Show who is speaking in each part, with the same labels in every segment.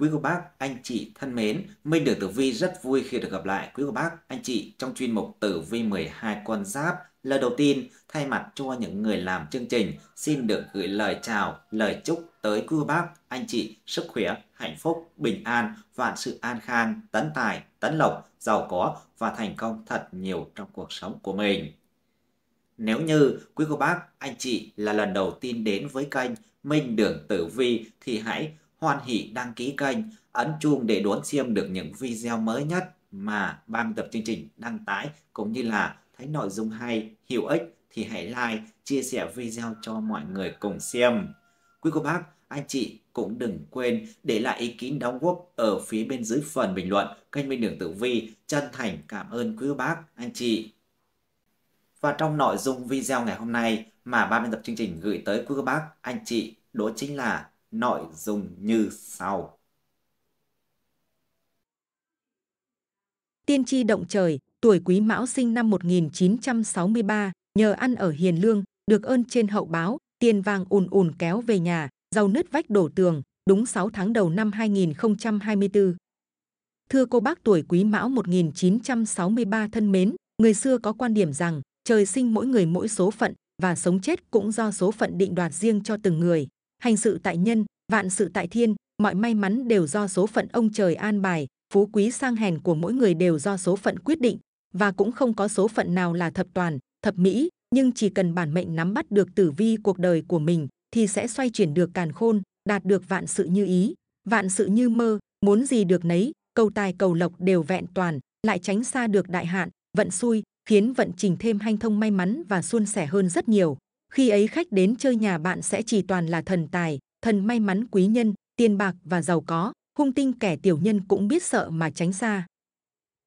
Speaker 1: Quý cô bác, anh chị thân mến, Minh Đường Tử Vi rất vui khi được gặp lại quý cô bác, anh chị trong chuyên mục Tử Vi 12 con giáp. Lời đầu tiên, thay mặt cho những người làm chương trình, xin được gửi lời chào, lời chúc tới quý cô bác, anh chị sức khỏe, hạnh phúc, bình an, vạn sự an khang, tấn tài, tấn lộc, giàu có và thành công thật nhiều trong cuộc sống của mình. Nếu như quý cô bác, anh chị là lần đầu tiên đến với kênh Minh Đường Tử Vi thì hãy hoan hỷ đăng ký kênh, ấn chuông để đón xem được những video mới nhất mà ban tập chương trình đăng tải cũng như là thấy nội dung hay, hữu ích thì hãy like, chia sẻ video cho mọi người cùng xem. Quý cô bác, anh chị cũng đừng quên để lại ý kiến đóng góp ở phía bên dưới phần bình luận kênh Minh Đường Tử Vi. Chân thành cảm ơn quý cô bác, anh chị. Và trong nội dung video ngày hôm nay mà ban biên tập chương trình gửi tới quý cô bác, anh chị đó chính là nội dung như sau.
Speaker 2: Tiên tri động trời, tuổi quý mão sinh năm 1963, nhờ ăn ở hiền lương, được ơn trên hậu báo, tiền vàng ùn ùn kéo về nhà, giàu nứt vách đổ tường, đúng 6 tháng đầu năm 2024. Thưa cô bác tuổi quý mão 1963 thân mến, người xưa có quan điểm rằng trời sinh mỗi người mỗi số phận và sống chết cũng do số phận định đoạt riêng cho từng người hành sự tại nhân vạn sự tại thiên mọi may mắn đều do số phận ông trời an bài phú quý sang hèn của mỗi người đều do số phận quyết định và cũng không có số phận nào là thập toàn thập mỹ nhưng chỉ cần bản mệnh nắm bắt được tử vi cuộc đời của mình thì sẽ xoay chuyển được càn khôn đạt được vạn sự như ý vạn sự như mơ muốn gì được nấy cầu tài cầu lộc đều vẹn toàn lại tránh xa được đại hạn vận xui khiến vận trình thêm hanh thông may mắn và suôn sẻ hơn rất nhiều khi ấy khách đến chơi nhà bạn sẽ chỉ toàn là thần tài, thần may mắn quý nhân, tiền bạc và giàu có, hung tinh kẻ tiểu nhân cũng biết sợ mà tránh xa.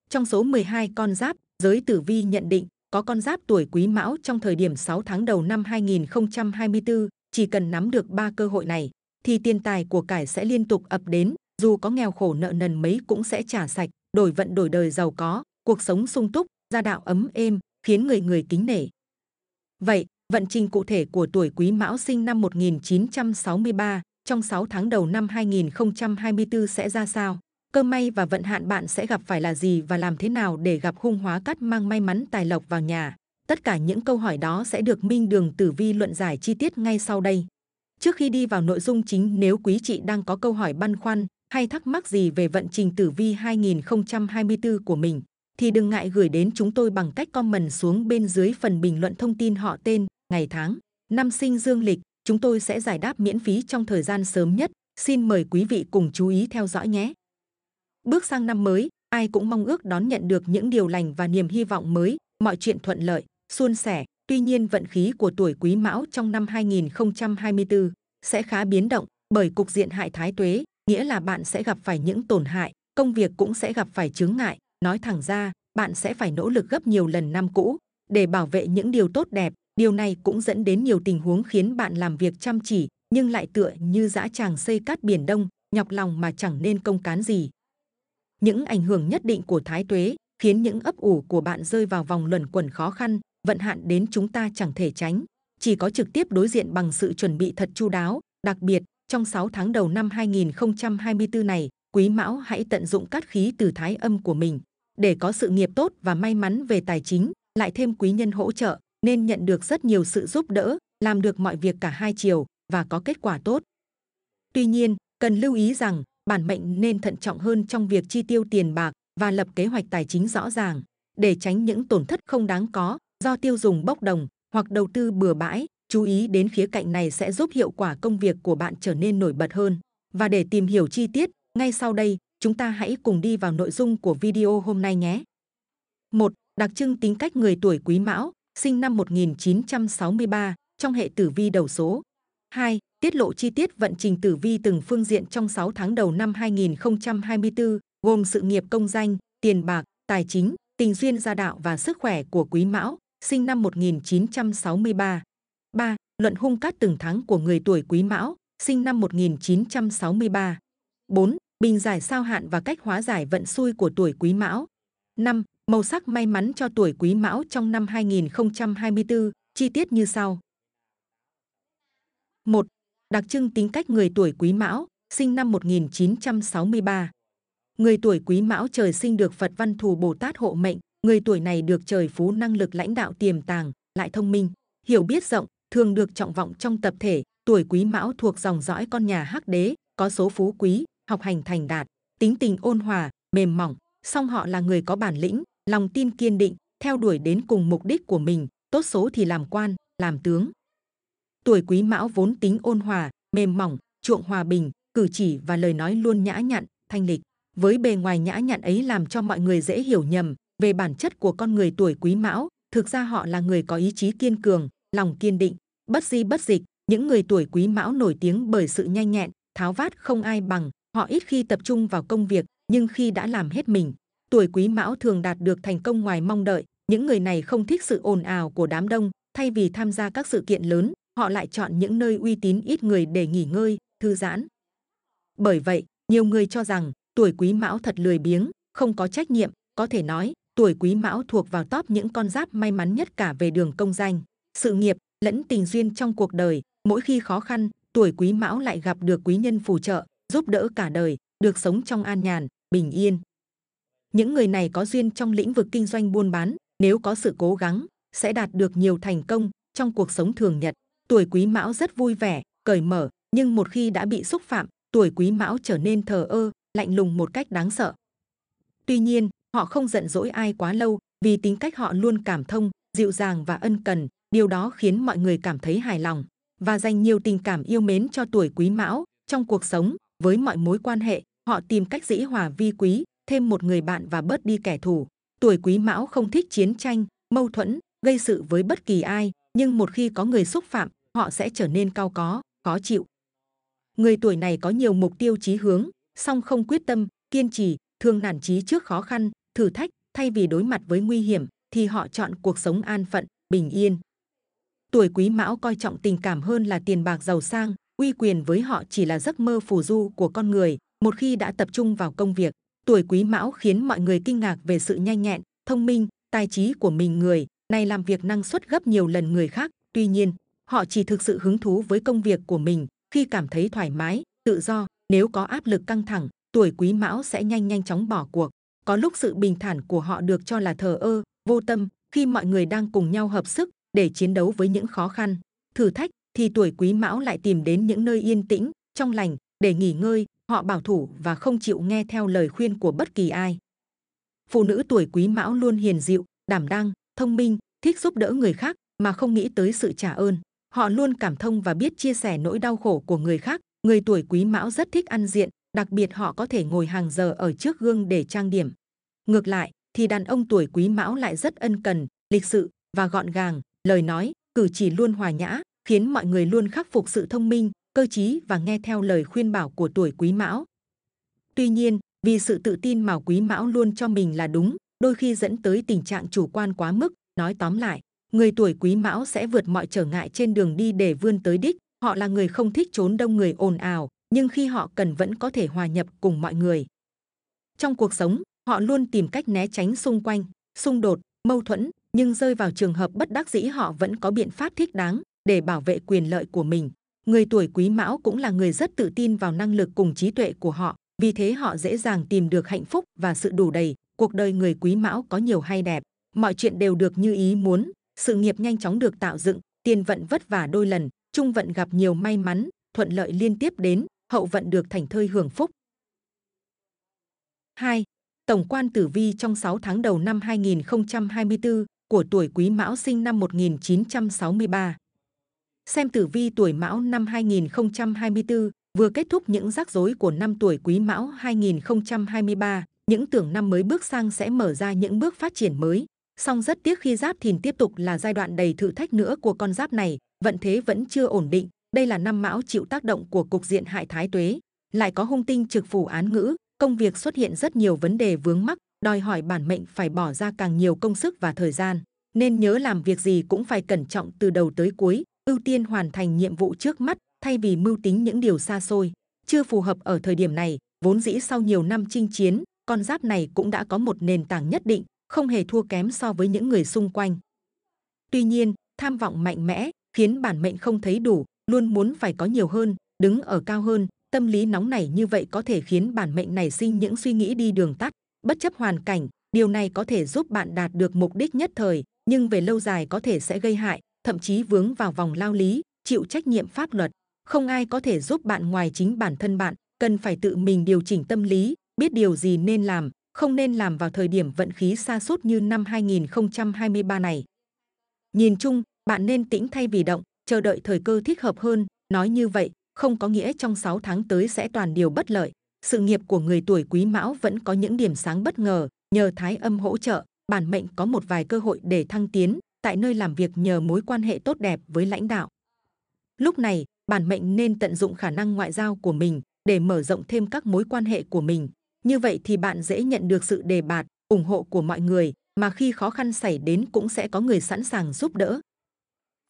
Speaker 2: Trong số 12 con giáp, giới tử vi nhận định có con giáp tuổi quý mão trong thời điểm 6 tháng đầu năm 2024, chỉ cần nắm được 3 cơ hội này, thì tiền tài của cải sẽ liên tục ập đến, dù có nghèo khổ nợ nần mấy cũng sẽ trả sạch, đổi vận đổi đời giàu có, cuộc sống sung túc, gia đạo ấm êm, khiến người người kính nể. Vậy, Vận trình cụ thể của tuổi Quý Mão sinh năm 1963 trong 6 tháng đầu năm 2024 sẽ ra sao? Cơ may và vận hạn bạn sẽ gặp phải là gì và làm thế nào để gặp hung hóa cát mang may mắn tài lộc vào nhà? Tất cả những câu hỏi đó sẽ được Minh Đường Tử Vi luận giải chi tiết ngay sau đây. Trước khi đi vào nội dung chính, nếu quý chị đang có câu hỏi băn khoăn hay thắc mắc gì về vận trình tử vi 2024 của mình, thì đừng ngại gửi đến chúng tôi bằng cách comment xuống bên dưới phần bình luận thông tin họ tên, ngày tháng, năm sinh dương lịch, chúng tôi sẽ giải đáp miễn phí trong thời gian sớm nhất. Xin mời quý vị cùng chú ý theo dõi nhé. Bước sang năm mới, ai cũng mong ước đón nhận được những điều lành và niềm hy vọng mới, mọi chuyện thuận lợi, suôn sẻ. Tuy nhiên vận khí của tuổi quý mão trong năm 2024 sẽ khá biến động bởi cục diện hại thái tuế, nghĩa là bạn sẽ gặp phải những tổn hại, công việc cũng sẽ gặp phải chướng ngại. Nói thẳng ra, bạn sẽ phải nỗ lực gấp nhiều lần năm cũ để bảo vệ những điều tốt đẹp Điều này cũng dẫn đến nhiều tình huống khiến bạn làm việc chăm chỉ nhưng lại tựa như dã tràng xây cát biển đông, nhọc lòng mà chẳng nên công cán gì. Những ảnh hưởng nhất định của thái tuế khiến những ấp ủ của bạn rơi vào vòng luẩn quẩn khó khăn, vận hạn đến chúng ta chẳng thể tránh. Chỉ có trực tiếp đối diện bằng sự chuẩn bị thật chu đáo, đặc biệt trong 6 tháng đầu năm 2024 này, quý mão hãy tận dụng cát khí từ thái âm của mình để có sự nghiệp tốt và may mắn về tài chính, lại thêm quý nhân hỗ trợ, nên nhận được rất nhiều sự giúp đỡ, làm được mọi việc cả hai chiều và có kết quả tốt. Tuy nhiên, cần lưu ý rằng bản mệnh nên thận trọng hơn trong việc chi tiêu tiền bạc và lập kế hoạch tài chính rõ ràng để tránh những tổn thất không đáng có do tiêu dùng bốc đồng hoặc đầu tư bừa bãi. Chú ý đến khía cạnh này sẽ giúp hiệu quả công việc của bạn trở nên nổi bật hơn. Và để tìm hiểu chi tiết, ngay sau đây, chúng ta hãy cùng đi vào nội dung của video hôm nay nhé. 1. Đặc trưng tính cách người tuổi Quý Mão sinh năm 1963, trong hệ tử vi đầu số. 2. Tiết lộ chi tiết vận trình tử vi từng phương diện trong 6 tháng đầu năm 2024, gồm sự nghiệp công danh, tiền bạc, tài chính, tình duyên gia đạo và sức khỏe của quý mão, sinh năm 1963. 3. Luận hung cát từng tháng của người tuổi quý mão, sinh năm 1963. 4. Bình giải sao hạn và cách hóa giải vận xui của tuổi quý mão. 5. Màu sắc may mắn cho tuổi Quý Mão trong năm 2024, chi tiết như sau. 1. Đặc trưng tính cách người tuổi Quý Mão, sinh năm 1963. Người tuổi Quý Mão trời sinh được Phật Văn Thù Bồ Tát hộ mệnh, người tuổi này được trời phú năng lực lãnh đạo tiềm tàng, lại thông minh, hiểu biết rộng, thường được trọng vọng trong tập thể, tuổi Quý Mão thuộc dòng dõi con nhà Hắc Đế, có số phú quý, học hành thành đạt, tính tình ôn hòa, mềm mỏng, song họ là người có bản lĩnh, lòng tin kiên định, theo đuổi đến cùng mục đích của mình, tốt số thì làm quan, làm tướng. Tuổi quý mão vốn tính ôn hòa, mềm mỏng, chuộng hòa bình, cử chỉ và lời nói luôn nhã nhặn, thanh lịch. Với bề ngoài nhã nhặn ấy làm cho mọi người dễ hiểu nhầm về bản chất của con người tuổi quý mão. Thực ra họ là người có ý chí kiên cường, lòng kiên định, bất di bất dịch. Những người tuổi quý mão nổi tiếng bởi sự nhanh nhẹn, tháo vát không ai bằng. Họ ít khi tập trung vào công việc, nhưng khi đã làm hết mình, tuổi quý mão thường đạt được thành công ngoài mong đợi. Những người này không thích sự ồn ào của đám đông, thay vì tham gia các sự kiện lớn, họ lại chọn những nơi uy tín ít người để nghỉ ngơi, thư giãn. Bởi vậy, nhiều người cho rằng tuổi quý mão thật lười biếng, không có trách nhiệm, có thể nói tuổi quý mão thuộc vào top những con giáp may mắn nhất cả về đường công danh, sự nghiệp lẫn tình duyên trong cuộc đời. Mỗi khi khó khăn, tuổi quý mão lại gặp được quý nhân phù trợ, giúp đỡ cả đời, được sống trong an nhàn, bình yên những người này có duyên trong lĩnh vực kinh doanh buôn bán, nếu có sự cố gắng, sẽ đạt được nhiều thành công trong cuộc sống thường nhật. Tuổi quý mão rất vui vẻ, cởi mở, nhưng một khi đã bị xúc phạm, tuổi quý mão trở nên thờ ơ, lạnh lùng một cách đáng sợ. Tuy nhiên, họ không giận dỗi ai quá lâu vì tính cách họ luôn cảm thông, dịu dàng và ân cần, điều đó khiến mọi người cảm thấy hài lòng và dành nhiều tình cảm yêu mến cho tuổi quý mão trong cuộc sống với mọi mối quan hệ họ tìm cách dĩ hòa vi quý thêm một người bạn và bớt đi kẻ thù. Tuổi quý mão không thích chiến tranh, mâu thuẫn, gây sự với bất kỳ ai, nhưng một khi có người xúc phạm, họ sẽ trở nên cao có, khó chịu. Người tuổi này có nhiều mục tiêu chí hướng, song không quyết tâm, kiên trì, thường nản chí trước khó khăn, thử thách, thay vì đối mặt với nguy hiểm, thì họ chọn cuộc sống an phận, bình yên. Tuổi quý mão coi trọng tình cảm hơn là tiền bạc giàu sang, uy quyền với họ chỉ là giấc mơ phù du của con người. Một khi đã tập trung vào công việc, Tuổi quý mão khiến mọi người kinh ngạc về sự nhanh nhẹn, thông minh, tài trí của mình người, này làm việc năng suất gấp nhiều lần người khác. Tuy nhiên, họ chỉ thực sự hứng thú với công việc của mình khi cảm thấy thoải mái, tự do. Nếu có áp lực căng thẳng, tuổi quý mão sẽ nhanh nhanh chóng bỏ cuộc. Có lúc sự bình thản của họ được cho là thờ ơ, vô tâm khi mọi người đang cùng nhau hợp sức để chiến đấu với những khó khăn, thử thách thì tuổi quý mão lại tìm đến những nơi yên tĩnh, trong lành để nghỉ ngơi, họ bảo thủ và không chịu nghe theo lời khuyên của bất kỳ ai. Phụ nữ tuổi quý mão luôn hiền dịu, đảm đang, thông minh, thích giúp đỡ người khác mà không nghĩ tới sự trả ơn. Họ luôn cảm thông và biết chia sẻ nỗi đau khổ của người khác. Người tuổi quý mão rất thích ăn diện, đặc biệt họ có thể ngồi hàng giờ ở trước gương để trang điểm. Ngược lại, thì đàn ông tuổi quý mão lại rất ân cần, lịch sự và gọn gàng, lời nói, cử chỉ luôn hòa nhã, khiến mọi người luôn khắc phục sự thông minh, cơ trí và nghe theo lời khuyên bảo của tuổi quý mão. Tuy nhiên, vì sự tự tin mà quý mão luôn cho mình là đúng, đôi khi dẫn tới tình trạng chủ quan quá mức. Nói tóm lại, người tuổi quý mão sẽ vượt mọi trở ngại trên đường đi để vươn tới đích. Họ là người không thích trốn đông người ồn ào, nhưng khi họ cần vẫn có thể hòa nhập cùng mọi người. Trong cuộc sống, họ luôn tìm cách né tránh xung quanh, xung đột, mâu thuẫn, nhưng rơi vào trường hợp bất đắc dĩ họ vẫn có biện pháp thích đáng để bảo vệ quyền lợi của mình. Người tuổi quý mão cũng là người rất tự tin vào năng lực cùng trí tuệ của họ, vì thế họ dễ dàng tìm được hạnh phúc và sự đủ đầy. Cuộc đời người quý mão có nhiều hay đẹp, mọi chuyện đều được như ý muốn, sự nghiệp nhanh chóng được tạo dựng, tiền vận vất vả đôi lần, trung vận gặp nhiều may mắn, thuận lợi liên tiếp đến, hậu vận được thành thơi hưởng phúc. 2. Tổng quan tử vi trong 6 tháng đầu năm 2024 của tuổi quý mão sinh năm 1963 xem tử vi tuổi mão năm 2024 vừa kết thúc những rắc rối của năm tuổi quý mão 2023, những tưởng năm mới bước sang sẽ mở ra những bước phát triển mới. Song rất tiếc khi giáp thìn tiếp tục là giai đoạn đầy thử thách nữa của con giáp này, vận thế vẫn chưa ổn định. Đây là năm mão chịu tác động của cục diện hại thái tuế. Lại có hung tinh trực phủ án ngữ, công việc xuất hiện rất nhiều vấn đề vướng mắc, đòi hỏi bản mệnh phải bỏ ra càng nhiều công sức và thời gian. Nên nhớ làm việc gì cũng phải cẩn trọng từ đầu tới cuối, ưu tiên hoàn thành nhiệm vụ trước mắt thay vì mưu tính những điều xa xôi chưa phù hợp ở thời điểm này vốn dĩ sau nhiều năm chinh chiến con giáp này cũng đã có một nền tảng nhất định không hề thua kém so với những người xung quanh tuy nhiên tham vọng mạnh mẽ khiến bản mệnh không thấy đủ luôn muốn phải có nhiều hơn đứng ở cao hơn tâm lý nóng nảy như vậy có thể khiến bản mệnh này sinh những suy nghĩ đi đường tắt bất chấp hoàn cảnh điều này có thể giúp bạn đạt được mục đích nhất thời nhưng về lâu dài có thể sẽ gây hại thậm chí vướng vào vòng lao lý, chịu trách nhiệm pháp luật. Không ai có thể giúp bạn ngoài chính bản thân bạn, cần phải tự mình điều chỉnh tâm lý, biết điều gì nên làm, không nên làm vào thời điểm vận khí xa sút như năm 2023 này. Nhìn chung, bạn nên tĩnh thay vì động, chờ đợi thời cơ thích hợp hơn, nói như vậy, không có nghĩa trong 6 tháng tới sẽ toàn điều bất lợi. Sự nghiệp của người tuổi quý mão vẫn có những điểm sáng bất ngờ, nhờ thái âm hỗ trợ, bản mệnh có một vài cơ hội để thăng tiến, tại nơi làm việc nhờ mối quan hệ tốt đẹp với lãnh đạo. Lúc này, bản mệnh nên tận dụng khả năng ngoại giao của mình để mở rộng thêm các mối quan hệ của mình. Như vậy thì bạn dễ nhận được sự đề bạt, ủng hộ của mọi người, mà khi khó khăn xảy đến cũng sẽ có người sẵn sàng giúp đỡ.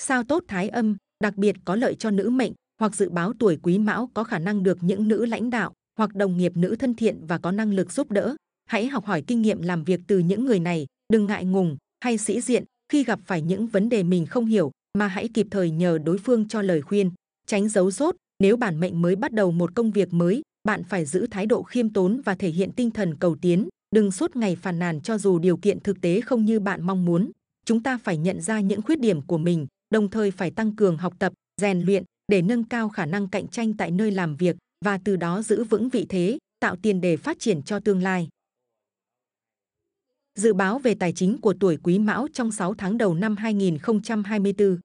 Speaker 2: Sao tốt thái âm, đặc biệt có lợi cho nữ mệnh, hoặc dự báo tuổi quý mão có khả năng được những nữ lãnh đạo hoặc đồng nghiệp nữ thân thiện và có năng lực giúp đỡ. Hãy học hỏi kinh nghiệm làm việc từ những người này, đừng ngại ngùng hay sĩ diện, khi gặp phải những vấn đề mình không hiểu mà hãy kịp thời nhờ đối phương cho lời khuyên tránh giấu rốt nếu bản mệnh mới bắt đầu một công việc mới bạn phải giữ thái độ khiêm tốn và thể hiện tinh thần cầu tiến đừng suốt ngày phàn nàn cho dù điều kiện thực tế không như bạn mong muốn chúng ta phải nhận ra những khuyết điểm của mình đồng thời phải tăng cường học tập rèn luyện để nâng cao khả năng cạnh tranh tại nơi làm việc và từ đó giữ vững vị thế tạo tiền đề phát triển cho tương lai Dự báo về tài chính của tuổi Quý Mão trong 6 tháng đầu năm 2024.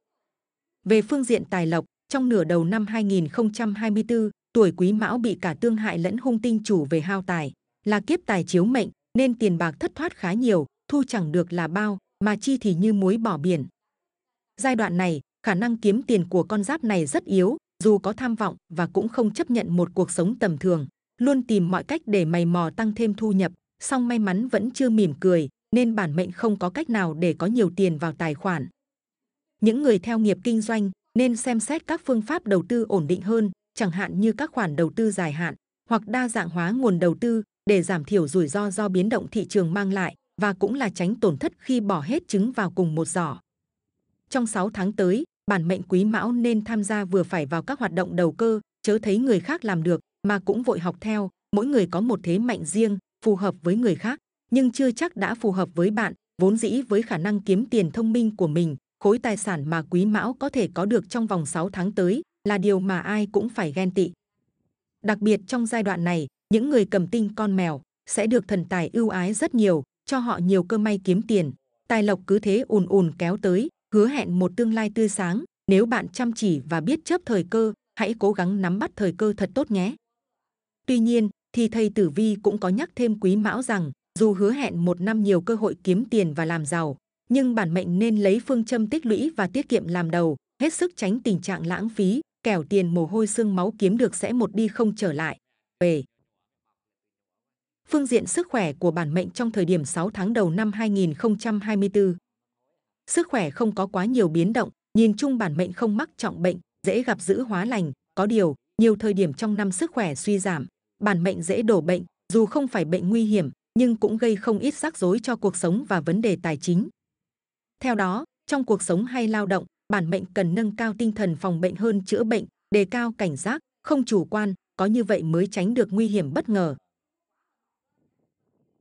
Speaker 2: Về phương diện tài lộc, trong nửa đầu năm 2024, tuổi Quý Mão bị cả tương hại lẫn hung tinh chủ về hao tài, là kiếp tài chiếu mệnh nên tiền bạc thất thoát khá nhiều, thu chẳng được là bao, mà chi thì như muối bỏ biển. Giai đoạn này, khả năng kiếm tiền của con giáp này rất yếu, dù có tham vọng và cũng không chấp nhận một cuộc sống tầm thường, luôn tìm mọi cách để mày mò tăng thêm thu nhập, song may mắn vẫn chưa mỉm cười, nên bản mệnh không có cách nào để có nhiều tiền vào tài khoản. Những người theo nghiệp kinh doanh nên xem xét các phương pháp đầu tư ổn định hơn, chẳng hạn như các khoản đầu tư dài hạn hoặc đa dạng hóa nguồn đầu tư để giảm thiểu rủi ro do biến động thị trường mang lại và cũng là tránh tổn thất khi bỏ hết trứng vào cùng một giỏ. Trong 6 tháng tới, bản mệnh quý mão nên tham gia vừa phải vào các hoạt động đầu cơ, chớ thấy người khác làm được mà cũng vội học theo, mỗi người có một thế mạnh riêng, phù hợp với người khác nhưng chưa chắc đã phù hợp với bạn vốn dĩ với khả năng kiếm tiền thông minh của mình khối tài sản mà quý mão có thể có được trong vòng 6 tháng tới là điều mà ai cũng phải ghen tị đặc biệt trong giai đoạn này những người cầm tinh con mèo sẽ được thần tài ưu ái rất nhiều cho họ nhiều cơ may kiếm tiền tài lộc cứ thế ùn ùn kéo tới hứa hẹn một tương lai tươi sáng nếu bạn chăm chỉ và biết chấp thời cơ hãy cố gắng nắm bắt thời cơ thật tốt nhé tuy nhiên thì thầy Tử Vi cũng có nhắc thêm Quý Mão rằng dù hứa hẹn một năm nhiều cơ hội kiếm tiền và làm giàu, nhưng bản mệnh nên lấy phương châm tích lũy và tiết kiệm làm đầu, hết sức tránh tình trạng lãng phí, kẻo tiền mồ hôi xương máu kiếm được sẽ một đi không trở lại. Về Phương diện sức khỏe của bản mệnh trong thời điểm 6 tháng đầu năm 2024 Sức khỏe không có quá nhiều biến động, nhìn chung bản mệnh không mắc trọng bệnh, dễ gặp giữ hóa lành, có điều, nhiều thời điểm trong năm sức khỏe suy giảm, bản mệnh dễ đổ bệnh, dù không phải bệnh nguy hiểm nhưng cũng gây không ít rắc rối cho cuộc sống và vấn đề tài chính. Theo đó, trong cuộc sống hay lao động, bản mệnh cần nâng cao tinh thần phòng bệnh hơn chữa bệnh, đề cao cảnh giác, không chủ quan, có như vậy mới tránh được nguy hiểm bất ngờ.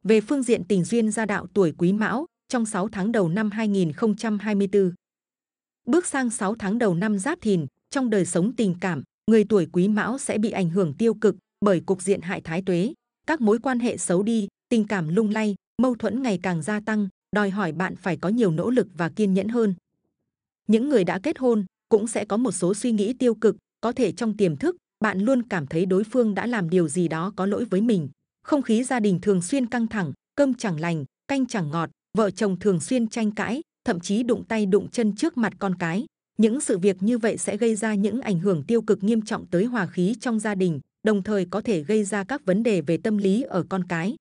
Speaker 2: Về phương diện tình duyên gia đạo tuổi Quý Mão, trong 6 tháng đầu năm 2024. Bước sang 6 tháng đầu năm Giáp Thìn, trong đời sống tình cảm, người tuổi Quý Mão sẽ bị ảnh hưởng tiêu cực bởi cục diện hại thái tuế các mối quan hệ xấu đi tình cảm lung lay mâu thuẫn ngày càng gia tăng đòi hỏi bạn phải có nhiều nỗ lực và kiên nhẫn hơn những người đã kết hôn cũng sẽ có một số suy nghĩ tiêu cực có thể trong tiềm thức bạn luôn cảm thấy đối phương đã làm điều gì đó có lỗi với mình không khí gia đình thường xuyên căng thẳng cơm chẳng lành canh chẳng ngọt vợ chồng thường xuyên tranh cãi thậm chí đụng tay đụng chân trước mặt con cái những sự việc như vậy sẽ gây ra những ảnh hưởng tiêu cực nghiêm trọng tới hòa khí trong gia đình đồng thời có thể gây ra các vấn đề về tâm lý ở con cái.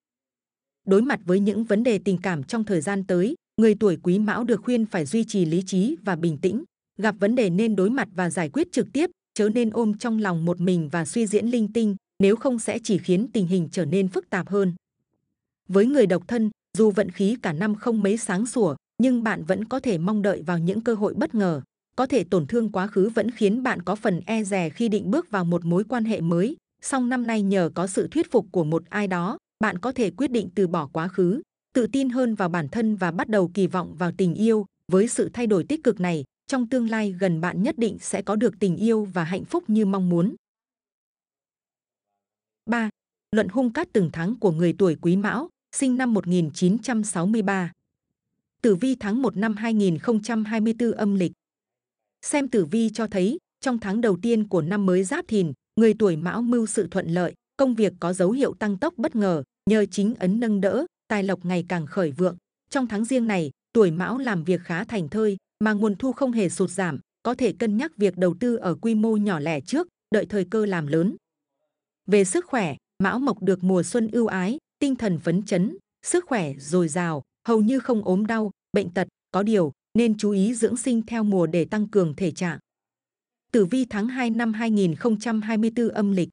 Speaker 2: Đối mặt với những vấn đề tình cảm trong thời gian tới, người tuổi quý mão được khuyên phải duy trì lý trí và bình tĩnh, gặp vấn đề nên đối mặt và giải quyết trực tiếp, chớ nên ôm trong lòng một mình và suy diễn linh tinh, nếu không sẽ chỉ khiến tình hình trở nên phức tạp hơn. Với người độc thân, dù vận khí cả năm không mấy sáng sủa, nhưng bạn vẫn có thể mong đợi vào những cơ hội bất ngờ. Có thể tổn thương quá khứ vẫn khiến bạn có phần e rè khi định bước vào một mối quan hệ mới, song năm nay nhờ có sự thuyết phục của một ai đó, bạn có thể quyết định từ bỏ quá khứ, tự tin hơn vào bản thân và bắt đầu kỳ vọng vào tình yêu. Với sự thay đổi tích cực này, trong tương lai gần bạn nhất định sẽ có được tình yêu và hạnh phúc như mong muốn. 3. Luận hung cát từng tháng của người tuổi Quý Mão, sinh năm 1963. Tử vi tháng 1 năm 2024 âm lịch. Xem tử vi cho thấy, trong tháng đầu tiên của năm mới Giáp Thìn, người tuổi mão mưu sự thuận lợi công việc có dấu hiệu tăng tốc bất ngờ nhờ chính ấn nâng đỡ tài lộc ngày càng khởi vượng trong tháng riêng này tuổi mão làm việc khá thành thơi mà nguồn thu không hề sụt giảm có thể cân nhắc việc đầu tư ở quy mô nhỏ lẻ trước đợi thời cơ làm lớn về sức khỏe mão mộc được mùa xuân ưu ái tinh thần phấn chấn sức khỏe dồi dào hầu như không ốm đau bệnh tật có điều nên chú ý dưỡng sinh theo mùa để tăng cường thể trạng tử vi tháng 2 năm 2024 âm lịch.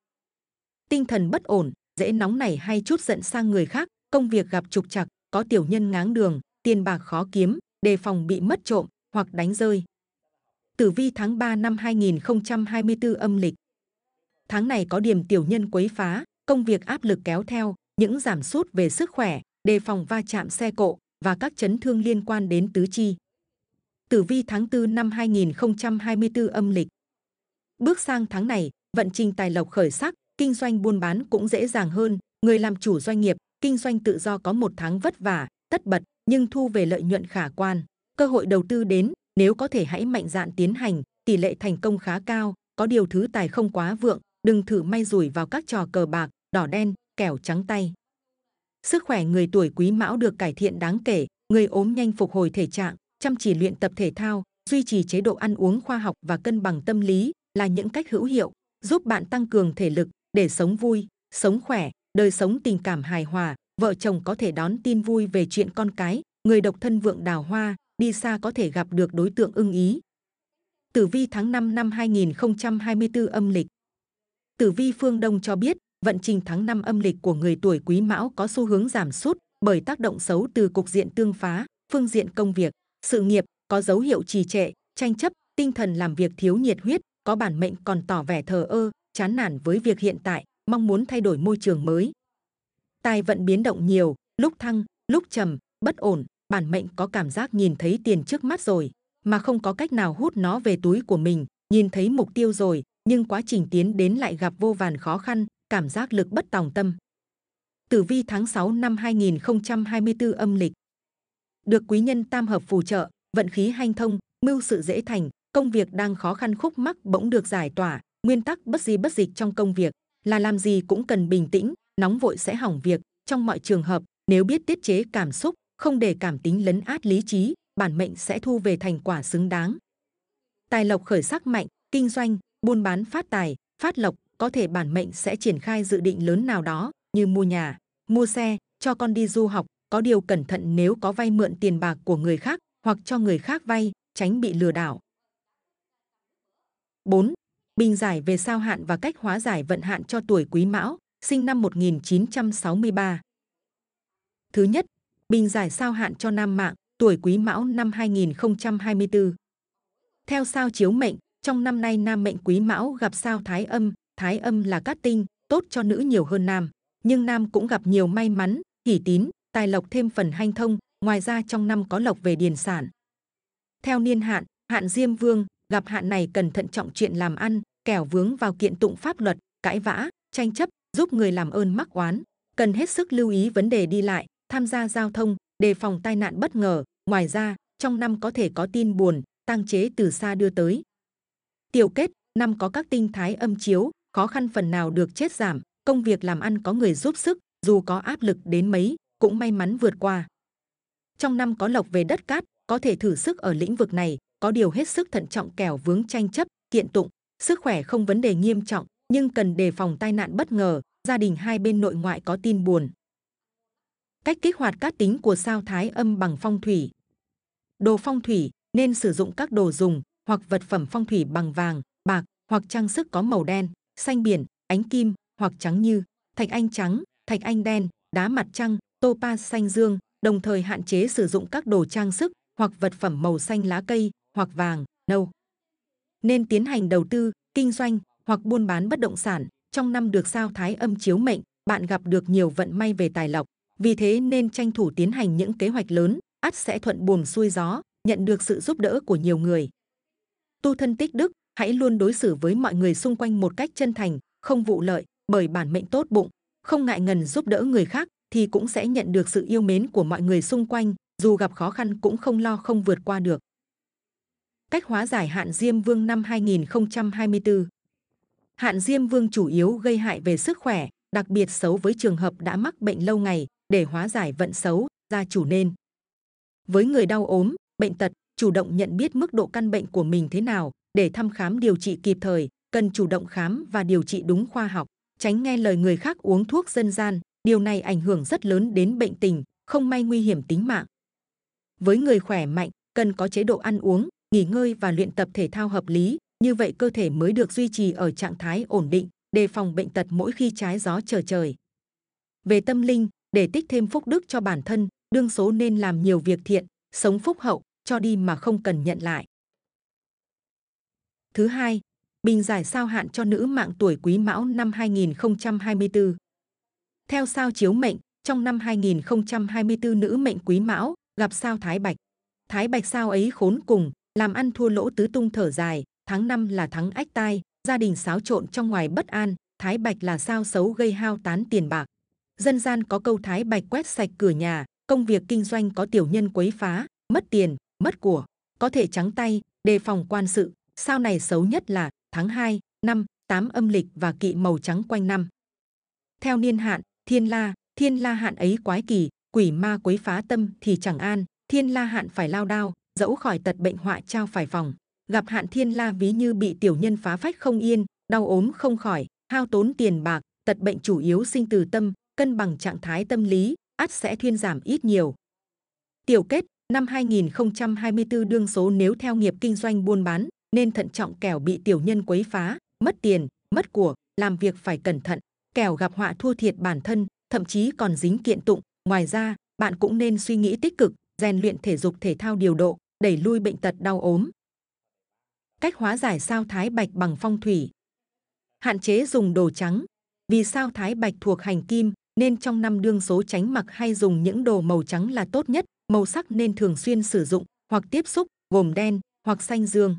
Speaker 2: Tinh thần bất ổn, dễ nóng nảy hay chút giận sang người khác, công việc gặp trục trặc, có tiểu nhân ngáng đường, tiền bạc khó kiếm, đề phòng bị mất trộm hoặc đánh rơi. Tử vi tháng 3 năm 2024 âm lịch. Tháng này có điểm tiểu nhân quấy phá, công việc áp lực kéo theo, những giảm sút về sức khỏe, đề phòng va chạm xe cộ và các chấn thương liên quan đến tứ chi. Tử vi tháng 4 năm 2024 âm lịch. Bước sang tháng này, vận trình tài lộc khởi sắc, kinh doanh buôn bán cũng dễ dàng hơn. Người làm chủ doanh nghiệp, kinh doanh tự do có một tháng vất vả, tất bật, nhưng thu về lợi nhuận khả quan. Cơ hội đầu tư đến, nếu có thể hãy mạnh dạn tiến hành, tỷ lệ thành công khá cao. Có điều thứ tài không quá vượng, đừng thử may rủi vào các trò cờ bạc, đỏ đen, kẻo trắng tay. Sức khỏe người tuổi quý mão được cải thiện đáng kể, người ốm nhanh phục hồi thể trạng, chăm chỉ luyện tập thể thao, duy trì chế độ ăn uống khoa học và cân bằng tâm lý, là những cách hữu hiệu giúp bạn tăng cường thể lực để sống vui, sống khỏe, đời sống tình cảm hài hòa, vợ chồng có thể đón tin vui về chuyện con cái, người độc thân vượng đào hoa, đi xa có thể gặp được đối tượng ưng ý. Tử vi tháng 5 năm 2024 âm lịch Tử vi phương Đông cho biết, vận trình tháng 5 âm lịch của người tuổi quý mão có xu hướng giảm sút bởi tác động xấu từ cục diện tương phá, phương diện công việc, sự nghiệp có dấu hiệu trì trệ, tranh chấp, tinh thần làm việc thiếu nhiệt huyết, có bản mệnh còn tỏ vẻ thờ ơ, chán nản với việc hiện tại, mong muốn thay đổi môi trường mới. Tài vận biến động nhiều, lúc thăng, lúc trầm, bất ổn, bản mệnh có cảm giác nhìn thấy tiền trước mắt rồi, mà không có cách nào hút nó về túi của mình, nhìn thấy mục tiêu rồi, nhưng quá trình tiến đến lại gặp vô vàn khó khăn, cảm giác lực bất tòng tâm. Tử vi tháng 6 năm 2024 âm lịch. Được quý nhân tam hợp phù trợ, vận khí hanh thông, mưu sự dễ thành, công việc đang khó khăn khúc mắc bỗng được giải tỏa nguyên tắc bất di bất dịch trong công việc là làm gì cũng cần bình tĩnh nóng vội sẽ hỏng việc trong mọi trường hợp nếu biết tiết chế cảm xúc không để cảm tính lấn át lý trí bản mệnh sẽ thu về thành quả xứng đáng tài lộc khởi sắc mạnh kinh doanh buôn bán phát tài phát lộc có thể bản mệnh sẽ triển khai dự định lớn nào đó như mua nhà mua xe cho con đi du học có điều cẩn thận nếu có vay mượn tiền bạc của người khác hoặc cho người khác vay tránh bị lừa đảo 4. Bình giải về sao hạn và cách hóa giải vận hạn cho tuổi Quý Mão, sinh năm 1963. Thứ nhất, bình giải sao hạn cho nam mạng, tuổi Quý Mão năm 2024. Theo sao chiếu mệnh, trong năm nay nam mệnh Quý Mão gặp sao Thái âm, Thái âm là cát tinh, tốt cho nữ nhiều hơn nam, nhưng nam cũng gặp nhiều may mắn, hỷ tín, tài lộc thêm phần hanh thông, ngoài ra trong năm có lộc về điền sản. Theo niên hạn, hạn Diêm Vương gặp hạn này cần thận trọng chuyện làm ăn kẻo vướng vào kiện tụng pháp luật cãi vã tranh chấp giúp người làm ơn mắc oán cần hết sức lưu ý vấn đề đi lại tham gia giao thông đề phòng tai nạn bất ngờ ngoài ra trong năm có thể có tin buồn tăng chế từ xa đưa tới tiểu kết năm có các tinh thái âm chiếu khó khăn phần nào được chết giảm công việc làm ăn có người giúp sức dù có áp lực đến mấy cũng may mắn vượt qua trong năm có lộc về đất cát có thể thử sức ở lĩnh vực này có điều hết sức thận trọng kẻo vướng tranh chấp, kiện tụng. Sức khỏe không vấn đề nghiêm trọng, nhưng cần đề phòng tai nạn bất ngờ. Gia đình hai bên nội ngoại có tin buồn. Cách kích hoạt các tính của sao thái âm bằng phong thủy. Đồ phong thủy nên sử dụng các đồ dùng hoặc vật phẩm phong thủy bằng vàng, bạc hoặc trang sức có màu đen, xanh biển, ánh kim hoặc trắng như thạch anh trắng, thạch anh đen, đá mặt trăng, topaz xanh dương, đồng thời hạn chế sử dụng các đồ trang sức hoặc vật phẩm màu xanh lá cây, hoặc vàng, nâu. Nên tiến hành đầu tư, kinh doanh hoặc buôn bán bất động sản, trong năm được sao thái âm chiếu mệnh, bạn gặp được nhiều vận may về tài lộc. Vì thế nên tranh thủ tiến hành những kế hoạch lớn, ắt sẽ thuận buồm xuôi gió, nhận được sự giúp đỡ của nhiều người. Tu thân tích đức, hãy luôn đối xử với mọi người xung quanh một cách chân thành, không vụ lợi, bởi bản mệnh tốt bụng, không ngại ngần giúp đỡ người khác thì cũng sẽ nhận được sự yêu mến của mọi người xung quanh, dù gặp khó khăn cũng không lo không vượt qua được. Cách hóa giải hạn Diêm Vương năm 2024 Hạn Diêm Vương chủ yếu gây hại về sức khỏe, đặc biệt xấu với trường hợp đã mắc bệnh lâu ngày để hóa giải vận xấu, gia chủ nên. Với người đau ốm, bệnh tật, chủ động nhận biết mức độ căn bệnh của mình thế nào để thăm khám điều trị kịp thời, cần chủ động khám và điều trị đúng khoa học, tránh nghe lời người khác uống thuốc dân gian, điều này ảnh hưởng rất lớn đến bệnh tình, không may nguy hiểm tính mạng. Với người khỏe mạnh, cần có chế độ ăn uống, nghỉ ngơi và luyện tập thể thao hợp lý, như vậy cơ thể mới được duy trì ở trạng thái ổn định, đề phòng bệnh tật mỗi khi trái gió trở trời. Về tâm linh, để tích thêm phúc đức cho bản thân, đương số nên làm nhiều việc thiện, sống phúc hậu, cho đi mà không cần nhận lại. Thứ hai, bình giải sao hạn cho nữ mạng tuổi Quý Mão năm 2024. Theo sao chiếu mệnh, trong năm 2024 nữ mệnh Quý Mão gặp sao Thái Bạch. Thái Bạch sao ấy khốn cùng, làm ăn thua lỗ tứ tung thở dài tháng năm là tháng ách tai gia đình xáo trộn trong ngoài bất an thái bạch là sao xấu gây hao tán tiền bạc dân gian có câu thái bạch quét sạch cửa nhà công việc kinh doanh có tiểu nhân quấy phá mất tiền mất của có thể trắng tay đề phòng quan sự sao này xấu nhất là tháng 2, năm 8 âm lịch và kỵ màu trắng quanh năm theo niên hạn thiên la thiên la hạn ấy quái kỳ quỷ ma quấy phá tâm thì chẳng an thiên la hạn phải lao đao dẫu khỏi tật bệnh họa trao phải vòng gặp hạn thiên la ví như bị tiểu nhân phá phách không yên đau ốm không khỏi hao tốn tiền bạc tật bệnh chủ yếu sinh từ tâm cân bằng trạng thái tâm lý ắt sẽ thuyên giảm ít nhiều tiểu kết năm 2024 đương số nếu theo nghiệp kinh doanh buôn bán nên thận trọng kẻo bị tiểu nhân quấy phá mất tiền mất của làm việc phải cẩn thận kẻo gặp họa thua thiệt bản thân thậm chí còn dính kiện tụng ngoài ra bạn cũng nên suy nghĩ tích cực rèn luyện thể dục thể thao điều độ, đẩy lui bệnh tật đau ốm. Cách hóa giải sao thái bạch bằng phong thủy. Hạn chế dùng đồ trắng. Vì sao thái bạch thuộc hành kim nên trong năm đương số tránh mặc hay dùng những đồ màu trắng là tốt nhất, màu sắc nên thường xuyên sử dụng hoặc tiếp xúc gồm đen hoặc xanh dương.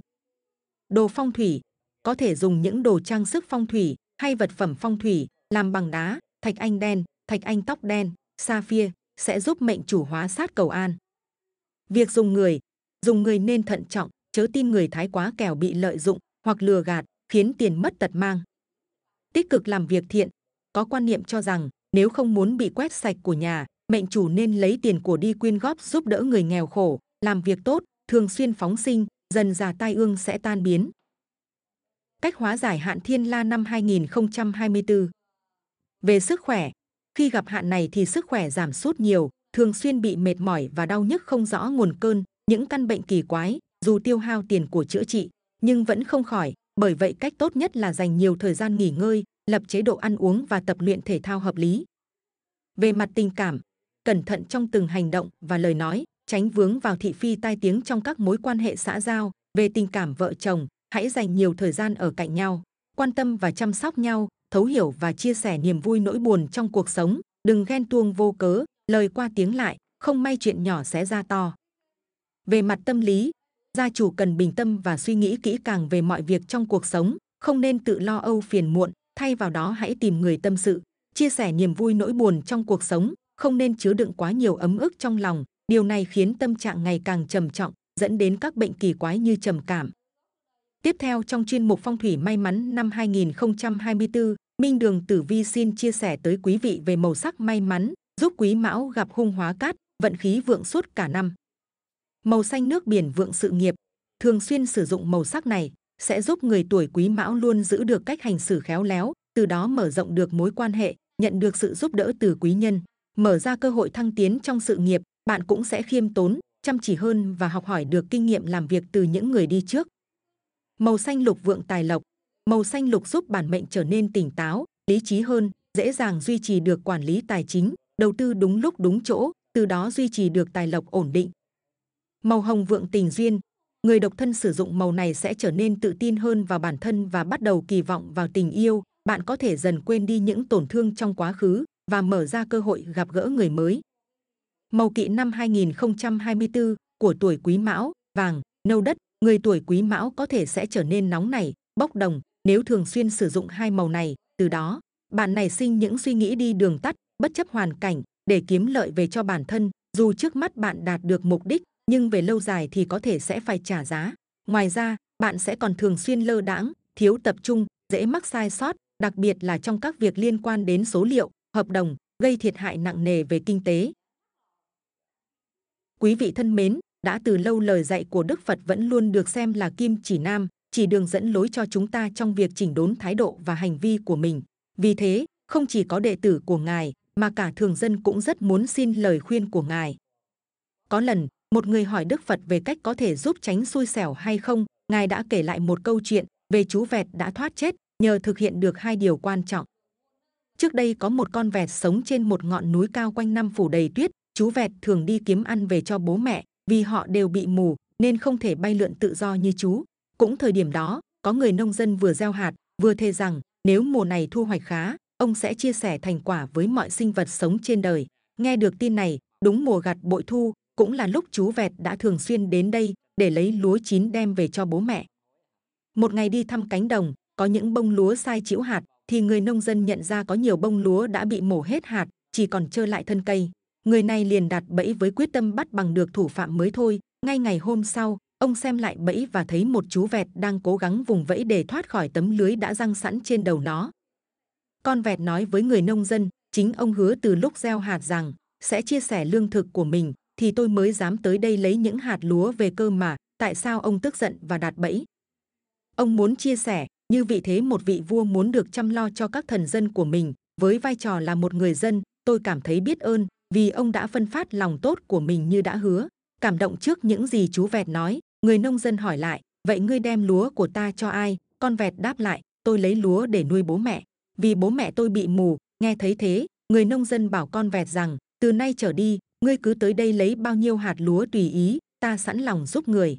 Speaker 2: Đồ phong thủy có thể dùng những đồ trang sức phong thủy hay vật phẩm phong thủy làm bằng đá, thạch anh đen, thạch anh tóc đen, sa phia sẽ giúp mệnh chủ hóa sát cầu an. Việc dùng người, dùng người nên thận trọng, chớ tin người thái quá kẻo bị lợi dụng hoặc lừa gạt, khiến tiền mất tật mang. Tích cực làm việc thiện, có quan niệm cho rằng nếu không muốn bị quét sạch của nhà, mệnh chủ nên lấy tiền của đi quyên góp giúp đỡ người nghèo khổ, làm việc tốt, thường xuyên phóng sinh, dần già tai ương sẽ tan biến. Cách hóa giải hạn thiên la năm 2024 Về sức khỏe, khi gặp hạn này thì sức khỏe giảm sút nhiều, thường xuyên bị mệt mỏi và đau nhức không rõ nguồn cơn, những căn bệnh kỳ quái, dù tiêu hao tiền của chữa trị, nhưng vẫn không khỏi. Bởi vậy cách tốt nhất là dành nhiều thời gian nghỉ ngơi, lập chế độ ăn uống và tập luyện thể thao hợp lý. Về mặt tình cảm, cẩn thận trong từng hành động và lời nói, tránh vướng vào thị phi tai tiếng trong các mối quan hệ xã giao. Về tình cảm vợ chồng, hãy dành nhiều thời gian ở cạnh nhau, quan tâm và chăm sóc nhau, thấu hiểu và chia sẻ niềm vui nỗi buồn trong cuộc sống. Đừng ghen tuông vô cớ, lời qua tiếng lại không may chuyện nhỏ sẽ ra to về mặt tâm lý gia chủ cần bình tâm và suy nghĩ kỹ càng về mọi việc trong cuộc sống không nên tự lo âu phiền muộn thay vào đó hãy tìm người tâm sự chia sẻ niềm vui nỗi buồn trong cuộc sống không nên chứa đựng quá nhiều ấm ức trong lòng điều này khiến tâm trạng ngày càng trầm trọng dẫn đến các bệnh kỳ quái như trầm cảm tiếp theo trong chuyên mục phong thủy may mắn năm 2024 Minh Đường Tử Vi xin chia sẻ tới quý vị về màu sắc may mắn giúp quý mão gặp hung hóa cát, vận khí vượng suốt cả năm. Màu xanh nước biển vượng sự nghiệp, thường xuyên sử dụng màu sắc này sẽ giúp người tuổi quý mão luôn giữ được cách hành xử khéo léo, từ đó mở rộng được mối quan hệ, nhận được sự giúp đỡ từ quý nhân, mở ra cơ hội thăng tiến trong sự nghiệp, bạn cũng sẽ khiêm tốn, chăm chỉ hơn và học hỏi được kinh nghiệm làm việc từ những người đi trước. Màu xanh lục vượng tài lộc, màu xanh lục giúp bản mệnh trở nên tỉnh táo, lý trí hơn, dễ dàng duy trì được quản lý tài chính, đầu tư đúng lúc đúng chỗ, từ đó duy trì được tài lộc ổn định. Màu hồng vượng tình duyên, người độc thân sử dụng màu này sẽ trở nên tự tin hơn vào bản thân và bắt đầu kỳ vọng vào tình yêu. Bạn có thể dần quên đi những tổn thương trong quá khứ và mở ra cơ hội gặp gỡ người mới. Màu kỵ năm 2024 của tuổi quý mão, vàng, nâu đất, người tuổi quý mão có thể sẽ trở nên nóng nảy, bốc đồng nếu thường xuyên sử dụng hai màu này. Từ đó, bạn nảy sinh những suy nghĩ đi đường tắt, bất chấp hoàn cảnh để kiếm lợi về cho bản thân dù trước mắt bạn đạt được mục đích nhưng về lâu dài thì có thể sẽ phải trả giá ngoài ra bạn sẽ còn thường xuyên lơ đãng thiếu tập trung dễ mắc sai sót đặc biệt là trong các việc liên quan đến số liệu hợp đồng gây thiệt hại nặng nề về kinh tế quý vị thân mến đã từ lâu lời dạy của đức phật vẫn luôn được xem là kim chỉ nam chỉ đường dẫn lối cho chúng ta trong việc chỉnh đốn thái độ và hành vi của mình vì thế không chỉ có đệ tử của ngài mà cả thường dân cũng rất muốn xin lời khuyên của ngài. Có lần, một người hỏi Đức Phật về cách có thể giúp tránh xui xẻo hay không, ngài đã kể lại một câu chuyện về chú vẹt đã thoát chết nhờ thực hiện được hai điều quan trọng. Trước đây có một con vẹt sống trên một ngọn núi cao quanh năm phủ đầy tuyết, chú vẹt thường đi kiếm ăn về cho bố mẹ, vì họ đều bị mù nên không thể bay lượn tự do như chú. Cũng thời điểm đó, có người nông dân vừa gieo hạt, vừa thề rằng nếu mùa này thu hoạch khá, ông sẽ chia sẻ thành quả với mọi sinh vật sống trên đời. Nghe được tin này, đúng mùa gặt bội thu, cũng là lúc chú vẹt đã thường xuyên đến đây để lấy lúa chín đem về cho bố mẹ. Một ngày đi thăm cánh đồng, có những bông lúa sai chĩu hạt, thì người nông dân nhận ra có nhiều bông lúa đã bị mổ hết hạt, chỉ còn trơ lại thân cây. Người này liền đặt bẫy với quyết tâm bắt bằng được thủ phạm mới thôi. Ngay ngày hôm sau, ông xem lại bẫy và thấy một chú vẹt đang cố gắng vùng vẫy để thoát khỏi tấm lưới đã răng sẵn trên đầu nó. Con vẹt nói với người nông dân, chính ông hứa từ lúc gieo hạt rằng sẽ chia sẻ lương thực của mình, thì tôi mới dám tới đây lấy những hạt lúa về cơ mà. Tại sao ông tức giận và đạt bẫy? Ông muốn chia sẻ, như vị thế một vị vua muốn được chăm lo cho các thần dân của mình. Với vai trò là một người dân, tôi cảm thấy biết ơn vì ông đã phân phát lòng tốt của mình như đã hứa. Cảm động trước những gì chú vẹt nói, người nông dân hỏi lại, vậy ngươi đem lúa của ta cho ai? Con vẹt đáp lại, tôi lấy lúa để nuôi bố mẹ vì bố mẹ tôi bị mù nghe thấy thế người nông dân bảo con vẹt rằng từ nay trở đi ngươi cứ tới đây lấy bao nhiêu hạt lúa tùy ý ta sẵn lòng giúp người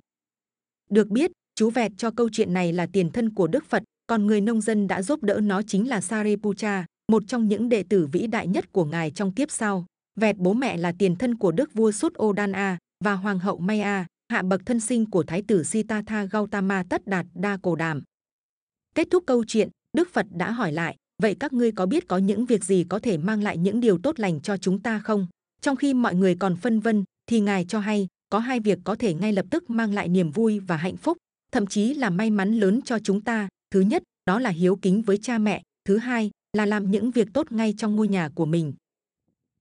Speaker 2: được biết chú vẹt cho câu chuyện này là tiền thân của đức phật còn người nông dân đã giúp đỡ nó chính là Sariputra, một trong những đệ tử vĩ đại nhất của ngài trong kiếp sau. Vẹt bố mẹ là tiền thân của đức vua Sút Odana và hoàng hậu Maya, hạ bậc thân sinh của thái tử Sitatha Gautama Tất Đạt Đa Cổ Đàm. Kết thúc câu chuyện, Đức Phật đã hỏi lại, vậy các ngươi có biết có những việc gì có thể mang lại những điều tốt lành cho chúng ta không trong khi mọi người còn phân vân thì ngài cho hay có hai việc có thể ngay lập tức mang lại niềm vui và hạnh phúc thậm chí là may mắn lớn cho chúng ta thứ nhất đó là hiếu kính với cha mẹ thứ hai là làm những việc tốt ngay trong ngôi nhà của mình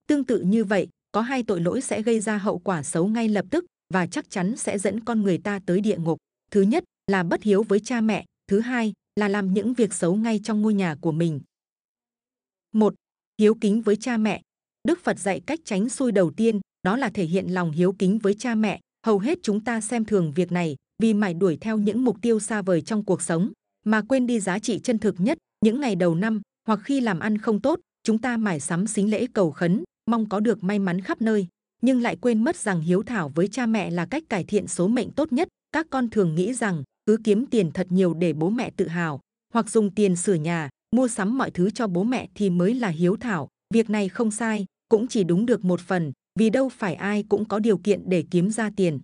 Speaker 2: tương tự như vậy có hai tội lỗi sẽ gây ra hậu quả xấu ngay lập tức và chắc chắn sẽ dẫn con người ta tới địa ngục thứ nhất là bất hiếu với cha mẹ thứ hai là làm những việc xấu ngay trong ngôi nhà của mình. Một, Hiếu kính với cha mẹ. Đức Phật dạy cách tránh xuôi đầu tiên, đó là thể hiện lòng hiếu kính với cha mẹ. Hầu hết chúng ta xem thường việc này vì mải đuổi theo những mục tiêu xa vời trong cuộc sống, mà quên đi giá trị chân thực nhất. Những ngày đầu năm hoặc khi làm ăn không tốt, chúng ta mải sắm xính lễ cầu khấn, mong có được may mắn khắp nơi, nhưng lại quên mất rằng hiếu thảo với cha mẹ là cách cải thiện số mệnh tốt nhất. Các con thường nghĩ rằng cứ kiếm tiền thật nhiều để bố mẹ tự hào, hoặc dùng tiền sửa nhà, mua sắm mọi thứ cho bố mẹ thì mới là hiếu thảo. Việc này không sai, cũng chỉ đúng được một phần, vì đâu phải ai cũng có điều kiện để kiếm ra tiền.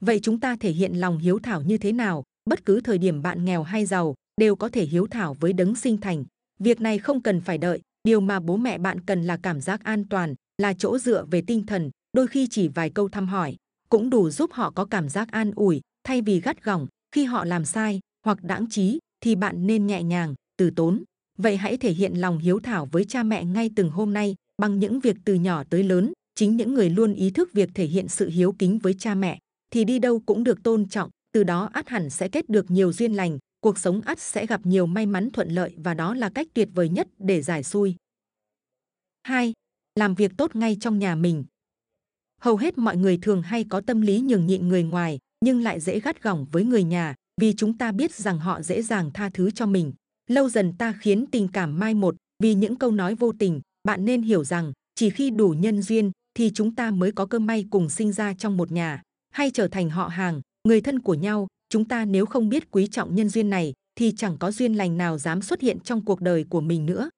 Speaker 2: Vậy chúng ta thể hiện lòng hiếu thảo như thế nào? Bất cứ thời điểm bạn nghèo hay giàu, đều có thể hiếu thảo với đấng sinh thành. Việc này không cần phải đợi, điều mà bố mẹ bạn cần là cảm giác an toàn, là chỗ dựa về tinh thần, đôi khi chỉ vài câu thăm hỏi cũng đủ giúp họ có cảm giác an ủi thay vì gắt gỏng khi họ làm sai hoặc đãng trí thì bạn nên nhẹ nhàng, từ tốn. Vậy hãy thể hiện lòng hiếu thảo với cha mẹ ngay từng hôm nay bằng những việc từ nhỏ tới lớn. Chính những người luôn ý thức việc thể hiện sự hiếu kính với cha mẹ thì đi đâu cũng được tôn trọng, từ đó ắt hẳn sẽ kết được nhiều duyên lành, cuộc sống ắt sẽ gặp nhiều may mắn thuận lợi và đó là cách tuyệt vời nhất để giải xui. 2. Làm việc tốt ngay trong nhà mình. Hầu hết mọi người thường hay có tâm lý nhường nhịn người ngoài, nhưng lại dễ gắt gỏng với người nhà vì chúng ta biết rằng họ dễ dàng tha thứ cho mình. Lâu dần ta khiến tình cảm mai một vì những câu nói vô tình. Bạn nên hiểu rằng chỉ khi đủ nhân duyên thì chúng ta mới có cơ may cùng sinh ra trong một nhà hay trở thành họ hàng, người thân của nhau. Chúng ta nếu không biết quý trọng nhân duyên này thì chẳng có duyên lành nào dám xuất hiện trong cuộc đời của mình nữa.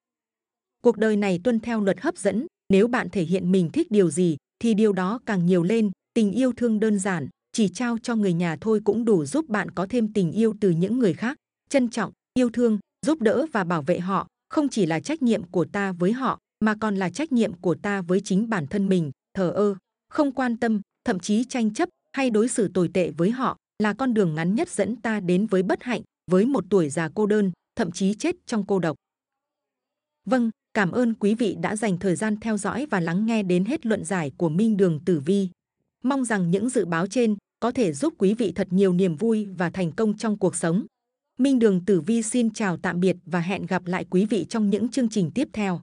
Speaker 2: Cuộc đời này tuân theo luật hấp dẫn, nếu bạn thể hiện mình thích điều gì thì điều đó càng nhiều lên, tình yêu thương đơn giản, chỉ trao cho người nhà thôi cũng đủ giúp bạn có thêm tình yêu từ những người khác trân trọng yêu thương giúp đỡ và bảo vệ họ không chỉ là trách nhiệm của ta với họ mà còn là trách nhiệm của ta với chính bản thân mình thờ ơ không quan tâm thậm chí tranh chấp hay đối xử tồi tệ với họ là con đường ngắn nhất dẫn ta đến với bất hạnh với một tuổi già cô đơn thậm chí chết trong cô độc vâng cảm ơn quý vị đã dành thời gian theo dõi và lắng nghe đến hết luận giải của minh đường tử vi Mong rằng những dự báo trên có thể giúp quý vị thật nhiều niềm vui và thành công trong cuộc sống. Minh Đường Tử Vi xin chào tạm biệt và hẹn gặp lại quý vị trong những chương trình tiếp theo.